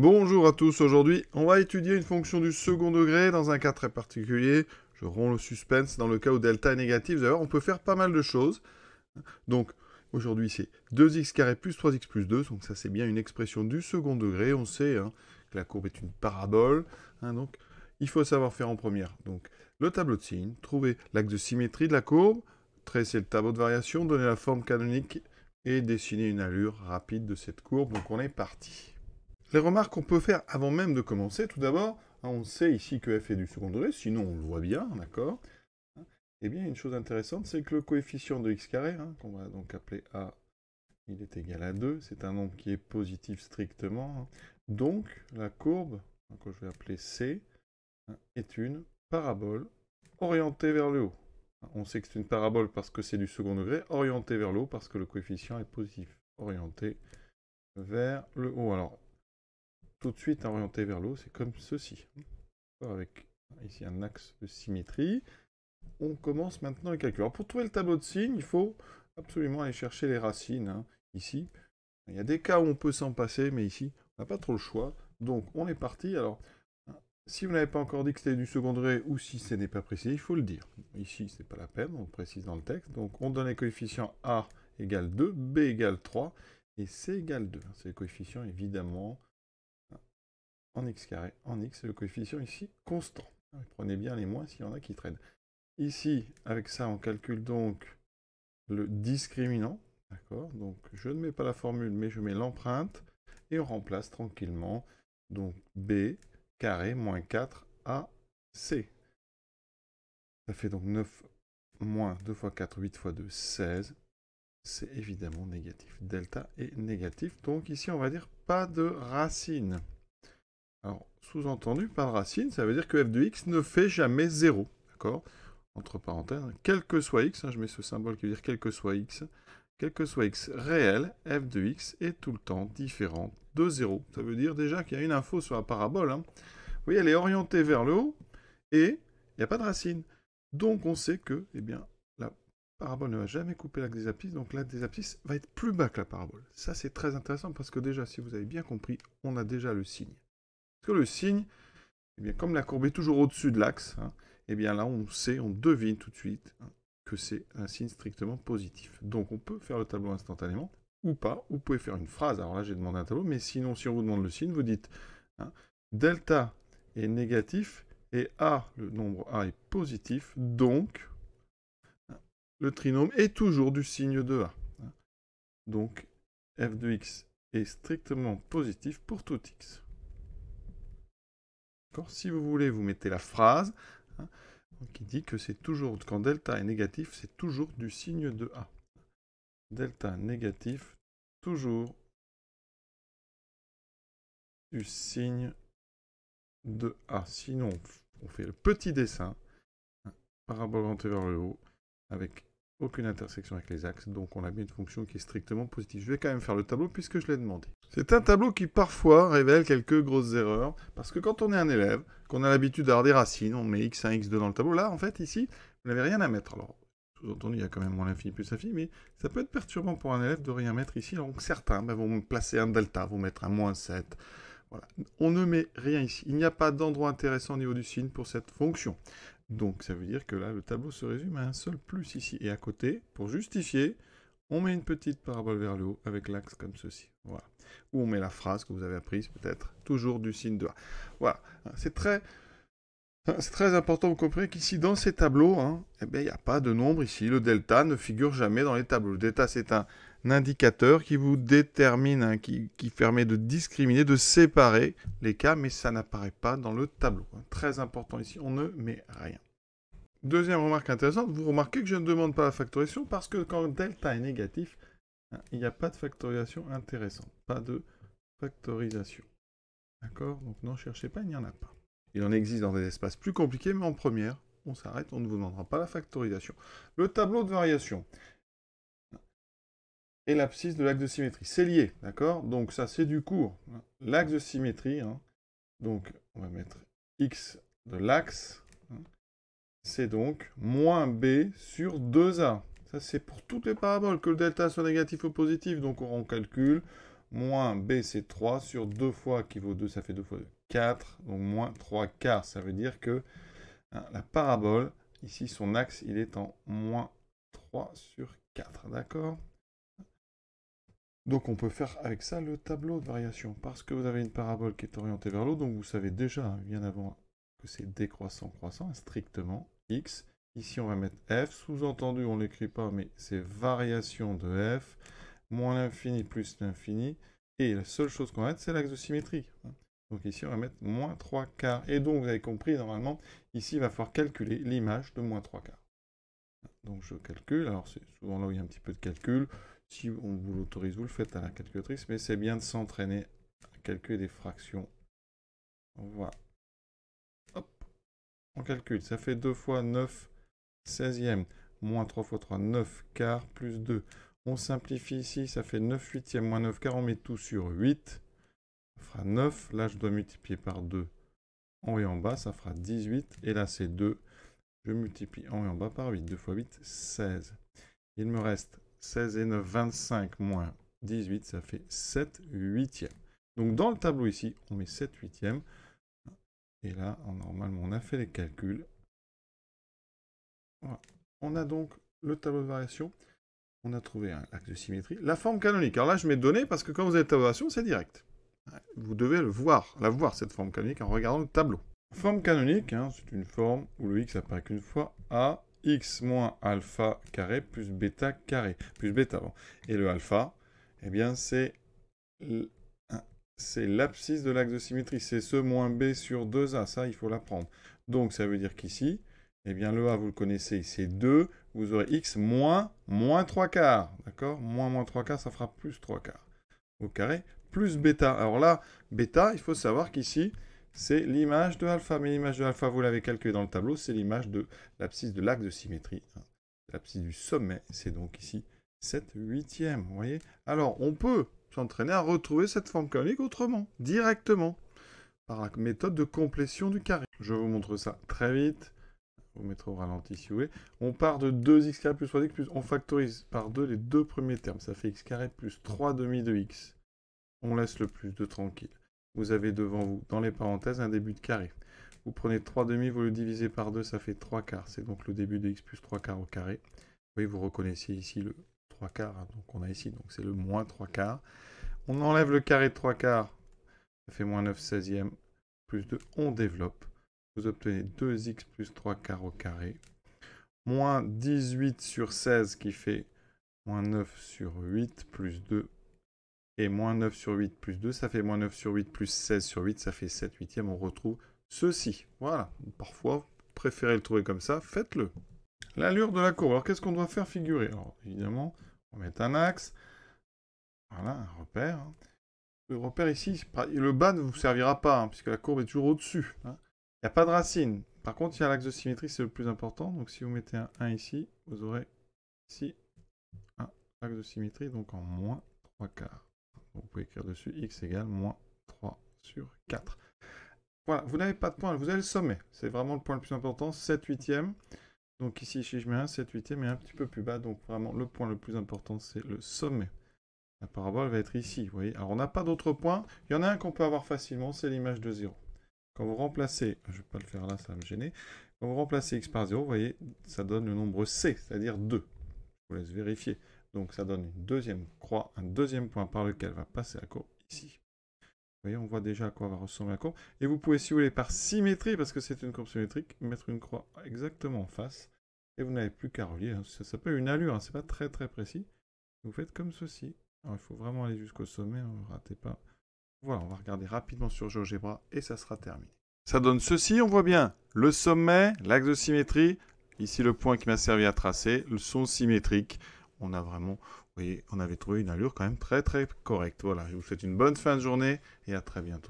Bonjour à tous, aujourd'hui on va étudier une fonction du second degré dans un cas très particulier. Je romps le suspense dans le cas où delta est négatif. D'ailleurs, on peut faire pas mal de choses. Donc aujourd'hui c'est 2x carré plus 3x plus 2, donc ça c'est bien une expression du second degré. On sait hein, que la courbe est une parabole. Hein. donc il faut savoir faire en première donc, le tableau de signes, trouver l'axe de symétrie de la courbe, tracer le tableau de variation, donner la forme canonique et dessiner une allure rapide de cette courbe. Donc on est parti. Les remarques qu'on peut faire avant même de commencer, tout d'abord, hein, on sait ici que f est du second degré, sinon on le voit bien, d'accord hein. Eh bien, une chose intéressante, c'est que le coefficient de x carré, hein, qu'on va donc appeler a, il est égal à 2, c'est un nombre qui est positif strictement. Donc, la courbe, que je vais appeler c, est une parabole orientée vers le haut. On sait que c'est une parabole parce que c'est du second degré, orientée vers le haut parce que le coefficient est positif, orienté vers le haut. Alors, tout de suite orienté vers l'eau, c'est comme ceci. Avec ici un axe de symétrie. On commence maintenant le calcul. Alors pour trouver le tableau de signes, il faut absolument aller chercher les racines. Hein, ici, il y a des cas où on peut s'en passer, mais ici, on n'a pas trop le choix. Donc on est parti. Alors si vous n'avez pas encore dit que c'était du second degré ou si ce n'est pas précisé, il faut le dire. Ici, ce n'est pas la peine, on précise dans le texte. Donc on donne les coefficients A égale 2, B égale 3 et C égale 2. C'est les coefficients évidemment en x carré en x, le coefficient ici constant. Ah prenez bien les moins s'il y en a qui traînent. Ici, avec ça, on calcule donc le discriminant. D'accord Donc, je ne mets pas la formule, mais je mets l'empreinte. Et on remplace tranquillement. Donc, b carré moins 4 ac. Ça fait donc 9 moins 2 fois 4, 8 fois 2, 16. C'est évidemment négatif. Delta est négatif. Donc ici, on va dire pas de racine. Alors, sous-entendu, par racine, ça veut dire que f de x ne fait jamais 0. D'accord Entre parenthèses, quel que soit x, hein, je mets ce symbole qui veut dire quel que soit x, quel que soit x réel, f de x est tout le temps différent de 0. Ça veut dire déjà qu'il y a une info sur la parabole. Hein. Vous voyez, elle est orientée vers le haut et il n'y a pas de racine. Donc on sait que eh bien, la parabole ne va jamais couper l'axe des abscisses, donc l'axe des abscisses va être plus bas que la parabole. Ça c'est très intéressant parce que déjà, si vous avez bien compris, on a déjà le signe. Parce que le signe, eh bien, comme la courbe est toujours au-dessus de l'axe, et hein, eh bien là, on sait, on devine tout de suite hein, que c'est un signe strictement positif. Donc, on peut faire le tableau instantanément ou pas. Vous pouvez faire une phrase. Alors là, j'ai demandé un tableau, mais sinon, si on vous demande le signe, vous dites hein, delta est négatif et A, le nombre A est positif, donc le trinôme est toujours du signe de A. Donc, f de x est strictement positif pour tout x. Si vous voulez, vous mettez la phrase hein, qui dit que c'est toujours, quand delta est négatif, c'est toujours du signe de A. Delta négatif, toujours du signe de A. Sinon, on fait le petit dessin, hein, parabole rentrée vers le haut, avec aucune intersection avec les axes, donc on a bien une fonction qui est strictement positive. Je vais quand même faire le tableau puisque je l'ai demandé. C'est un tableau qui parfois révèle quelques grosses erreurs, parce que quand on est un élève, qu'on a l'habitude d'avoir des racines, on met x1, x2 dans le tableau, là en fait ici, vous n'avez rien à mettre. Alors, sous-entendu, il y a quand même moins l'infini plus l'infini, mais ça peut être perturbant pour un élève de rien mettre ici, donc certains ben, vont placer un delta, vont mettre un moins 7, voilà. On ne met rien ici. Il n'y a pas d'endroit intéressant au niveau du signe pour cette fonction. Donc ça veut dire que là, le tableau se résume à un seul plus ici. Et à côté, pour justifier, on met une petite parabole vers le haut avec l'axe comme ceci. Voilà. Ou on met la phrase que vous avez apprise peut-être, toujours du signe de A. Voilà. Hein, c'est très... Hein, très important, de comprendre qu'ici, dans ces tableaux, hein, eh bien, il n'y a pas de nombre ici. Le delta ne figure jamais dans les tableaux. Le delta, c'est un, un indicateur qui vous détermine, hein, qui, permet de discriminer, de séparer les cas, mais ça n'apparaît pas dans le tableau. Hein. Très important ici, on ne met rien. Deuxième remarque intéressante, vous remarquez que je ne demande pas la factorisation parce que quand delta est négatif, hein, il n'y a pas de factorisation intéressante, pas de factorisation. D'accord Donc n'en cherchez pas, il n'y en a pas. Il en existe dans des espaces plus compliqués, mais en première, on s'arrête, on ne vous demandera pas la factorisation. Le tableau de variation et l'abscisse de l'axe de symétrie. C'est lié, d'accord Donc ça, c'est du cours. L'axe de symétrie, hein. donc on va mettre x de l'axe, hein. c'est donc moins b sur 2a. Ça, c'est pour toutes les paraboles, que le delta soit négatif ou positif. Donc on calcule moins b, c'est 3 sur 2 fois qui vaut 2, ça fait 2 fois 4. Donc moins 3 quarts, ça veut dire que hein, la parabole, ici, son axe, il est en moins 3 sur 4, d'accord donc on peut faire avec ça le tableau de variation, parce que vous avez une parabole qui est orientée vers l'eau, donc vous savez déjà hein, bien avant que c'est décroissant croissant, hein, strictement x. Ici on va mettre f, sous-entendu on l'écrit pas, mais c'est variation de f, moins l'infini plus l'infini, et la seule chose qu'on va mettre c'est l'axe de symétrie. Hein. Donc ici on va mettre moins 3 quarts, et donc vous avez compris normalement, ici il va falloir calculer l'image de moins 3 quarts. Donc je calcule, alors c'est souvent là où il y a un petit peu de calcul, si on vous l'autorise, vous le faites à la calculatrice, mais c'est bien de s'entraîner à calculer des fractions. Voilà. Hop. On calcule. Ça fait 2 fois 9 16e, moins 3 fois 3, 9 quarts, plus 2. On simplifie ici, ça fait 9 huitièmes moins 9 quarts, on met tout sur 8. Ça fera 9. Là, je dois multiplier par 2 en haut et en bas, ça fera 18. Et là, c'est 2. Je multiplie en haut et en bas par 8. 2 fois 8, 16. Il me reste 16 et 9, 25 moins 18, ça fait 7 huitièmes. Donc dans le tableau ici, on met 7 huitièmes. Et là, normalement, on a fait les calculs. Voilà. On a donc le tableau de variation. On a trouvé un axe de symétrie. La forme canonique. Alors là, je mets donné parce que quand vous avez le tableau variation, c'est direct. Vous devez le voir, la voir, cette forme canonique, en regardant le tableau. Forme canonique, hein, c'est une forme où le x apparaît qu'une fois à x moins alpha carré plus bêta carré, plus bêta. Et le alpha, eh bien, c'est l'abscisse de l'axe de symétrie. C'est ce moins b sur 2a. Ça, il faut l'apprendre. Donc, ça veut dire qu'ici, eh bien, le a, vous le connaissez, c'est 2. Vous aurez x moins, moins 3 quarts. D'accord Moins, moins 3 quarts, ça fera plus 3 quarts au carré, plus bêta. Alors là, bêta, il faut savoir qu'ici, c'est l'image de alpha. Mais l'image de alpha, vous l'avez calculée dans le tableau, c'est l'image de l'abscisse de l'axe de symétrie. L'abscisse du sommet, c'est donc ici 7 huitièmes. Vous voyez Alors, on peut s'entraîner à retrouver cette forme conique autrement, directement, par la méthode de complétion du carré. Je vous montre ça très vite. Vous mettrez au ralenti si vous voulez. On part de 2x plus 3x plus... On factorise par 2 les deux premiers termes. Ça fait x carré plus 3 demi de x. On laisse le plus de tranquille. Vous avez devant vous, dans les parenthèses, un début de carré. Vous prenez 3 demi, vous le divisez par 2, ça fait 3 quarts. C'est donc le début de x plus 3 quarts au carré. Oui, vous reconnaissez ici le 3 quarts, qu'on hein, a ici, donc c'est le moins 3 quarts. On enlève le carré de 3 quarts, ça fait moins 9 16e, plus 2, on développe. Vous obtenez 2x plus 3 quarts au carré, moins 18 sur 16 qui fait moins 9 sur 8, plus 2, et moins 9 sur 8 plus 2, ça fait moins 9 sur 8 plus 16 sur 8, ça fait 7 huitièmes. On retrouve ceci. Voilà. Parfois, préférez le trouver comme ça, faites-le. L'allure de la courbe. Alors, qu'est-ce qu'on doit faire figurer Alors, évidemment, on va mettre un axe. Voilà, un repère. Hein. Le repère ici, le bas ne vous servira pas, hein, puisque la courbe est toujours au-dessus. Hein. Il n'y a pas de racine. Par contre, il y a l'axe de symétrie, c'est le plus important. Donc, si vous mettez un 1 ici, vous aurez ici un axe de symétrie, donc en moins 3 quarts vous pouvez écrire dessus x égale moins 3 sur 4. Voilà, vous n'avez pas de point, vous avez le sommet. C'est vraiment le point le plus important, 7 huitièmes. Donc ici, si je mets un 7 huitième et un petit peu plus bas, donc vraiment le point le plus important, c'est le sommet. La parabole va être ici, vous voyez. Alors on n'a pas d'autres points. Il y en a un qu'on peut avoir facilement, c'est l'image de 0. Quand vous remplacez, je ne vais pas le faire là, ça va me gêner. Quand vous remplacez x par 0, vous voyez, ça donne le nombre c, c'est-à-dire 2 vous laisse vérifier. Donc ça donne une deuxième croix, un deuxième point par lequel va passer la courbe ici. Vous voyez, on voit déjà à quoi va ressembler la courbe. Et vous pouvez, si vous voulez, par symétrie, parce que c'est une courbe symétrique, mettre une croix exactement en face. Et vous n'avez plus qu'à relier. Hein. Ça s'appelle une allure, hein. c'est pas très très précis. Vous faites comme ceci. Alors, il faut vraiment aller jusqu'au sommet, ne hein. ratez pas. Voilà, on va regarder rapidement sur GeoGebra et ça sera terminé. Ça donne ceci, on voit bien le sommet, l'axe de symétrie, Ici, le point qui m'a servi à tracer, le son symétrique. On a vraiment, vous voyez, on avait trouvé une allure quand même très très correcte. Voilà, je vous souhaite une bonne fin de journée et à très bientôt.